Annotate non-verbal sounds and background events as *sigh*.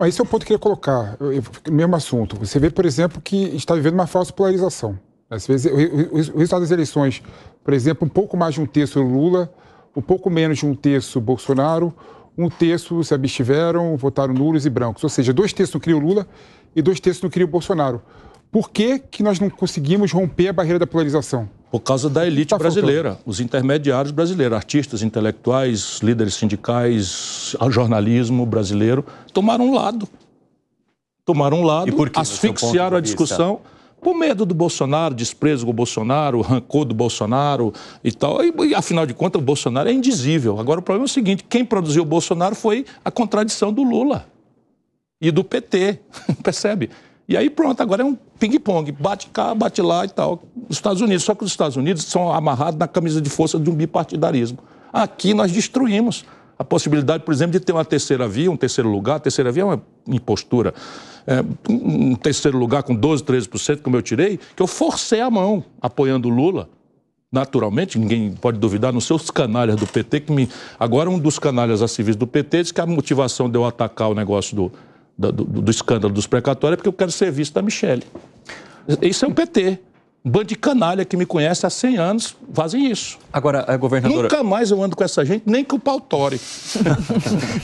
Mas esse é o ponto que eu queria colocar, no mesmo assunto. Você vê, por exemplo, que está vivendo uma falsa polarização. Às vezes, o resultado das eleições, por exemplo, um pouco mais de um terço Lula, um pouco menos de um terço Bolsonaro, um terço se abstiveram, votaram nulos e brancos. Ou seja, dois terços não queriam Lula e dois terços não queriam Bolsonaro. Por que, que nós não conseguimos romper a barreira da polarização? Por causa da tá elite tá brasileira, os intermediários brasileiros, artistas, intelectuais, líderes sindicais, ao jornalismo brasileiro, tomaram um lado. Tomaram um lado, quê, asfixiaram a discussão por medo do Bolsonaro, desprezo com o Bolsonaro, rancor do Bolsonaro e tal. E, e, afinal de contas, o Bolsonaro é indizível. Agora, o problema é o seguinte: quem produziu o Bolsonaro foi a contradição do Lula e do PT, *laughs* percebe? E aí pronto, agora é um ping-pong, bate cá, bate lá e tal. Os Estados Unidos, só que os Estados Unidos são amarrados na camisa de força de um bipartidarismo. Aqui nós destruímos a possibilidade, por exemplo, de ter uma terceira via, um terceiro lugar. A terceira via é uma impostura. É, um terceiro lugar com 12, 13%, como eu tirei, que eu forcei a mão apoiando o Lula. Naturalmente, ninguém pode duvidar, nos seus canalhas do PT, que me... agora um dos canalhas a serviço do PT diz que a motivação de eu atacar o negócio do, do, do, do escândalo dos precatórios é porque eu quero ser visto da Michelle. Isso é um PT bando de canalha que me conhece há 100 anos fazem isso. Agora, a eh, governadora... Nunca mais eu ando com essa gente, nem com o pau tore. *laughs*